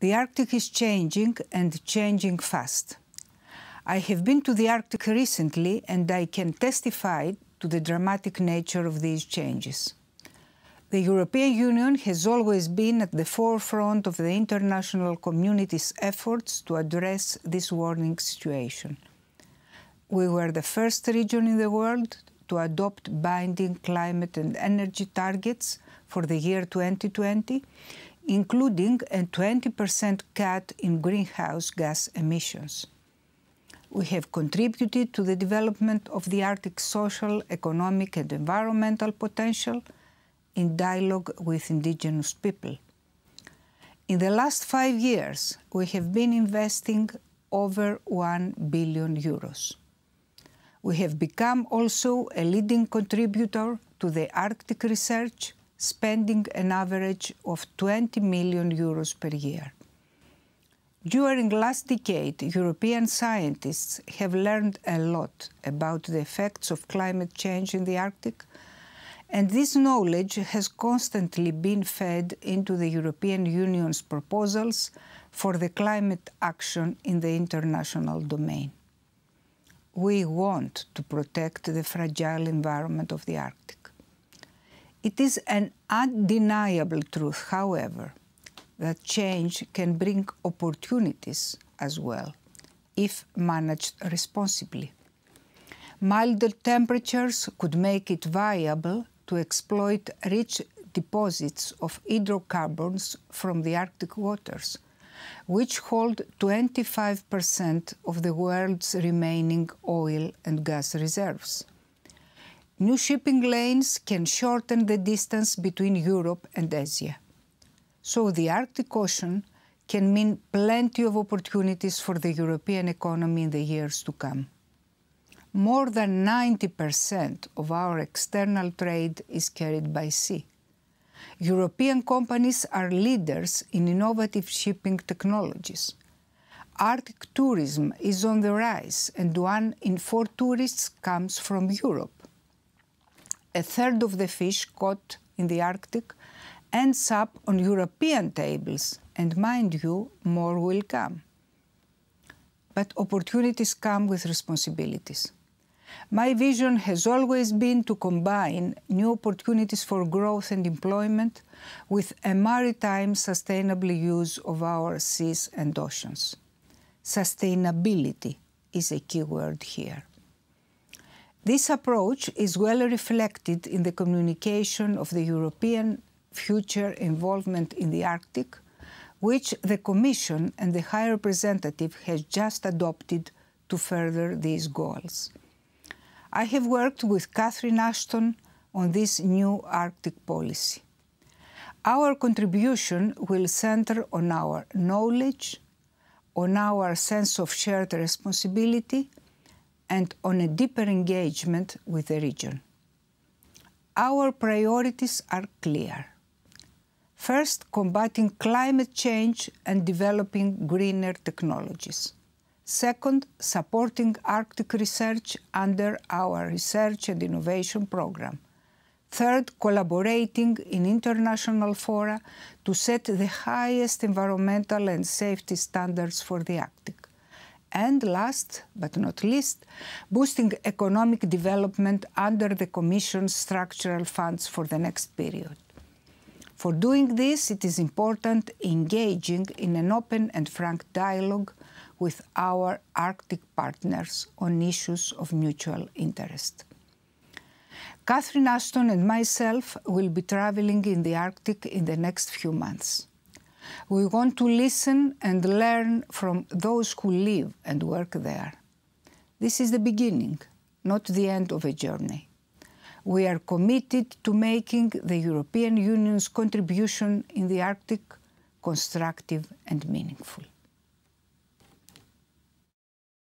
The Arctic is changing and changing fast. I have been to the Arctic recently and I can testify to the dramatic nature of these changes. The European Union has always been at the forefront of the international community's efforts to address this warning situation. We were the first region in the world to adopt binding climate and energy targets for the year 2020 including a 20% cut in greenhouse gas emissions. We have contributed to the development of the Arctic social, economic and environmental potential in dialogue with indigenous people. In the last five years, we have been investing over 1 billion euros. We have become also a leading contributor to the Arctic research spending an average of 20 million euros per year. During last decade, European scientists have learned a lot about the effects of climate change in the Arctic, and this knowledge has constantly been fed into the European Union's proposals for the climate action in the international domain. We want to protect the fragile environment of the Arctic. It is an undeniable truth, however, that change can bring opportunities as well, if managed responsibly. Milder temperatures could make it viable to exploit rich deposits of hydrocarbons from the Arctic waters, which hold 25% of the world's remaining oil and gas reserves. New shipping lanes can shorten the distance between Europe and Asia. So the Arctic Ocean can mean plenty of opportunities for the European economy in the years to come. More than 90% of our external trade is carried by sea. European companies are leaders in innovative shipping technologies. Arctic tourism is on the rise, and one in four tourists comes from Europe a third of the fish caught in the Arctic ends up on European tables, and mind you, more will come. But opportunities come with responsibilities. My vision has always been to combine new opportunities for growth and employment with a maritime sustainable use of our seas and oceans. Sustainability is a key word here. This approach is well reflected in the communication of the European Future Involvement in the Arctic, which the Commission and the High Representative has just adopted to further these goals. I have worked with Catherine Ashton on this new Arctic policy. Our contribution will center on our knowledge, on our sense of shared responsibility, and on a deeper engagement with the region. Our priorities are clear. First, combating climate change and developing greener technologies. Second, supporting Arctic research under our research and innovation program. Third, collaborating in international fora to set the highest environmental and safety standards for the Arctic and last but not least, boosting economic development under the Commission's structural funds for the next period. For doing this, it is important engaging in an open and frank dialogue with our Arctic partners on issues of mutual interest. Catherine Ashton and myself will be traveling in the Arctic in the next few months. We want to listen and learn from those who live and work there. This is the beginning, not the end of a journey. We are committed to making the European Union's contribution in the Arctic constructive and meaningful.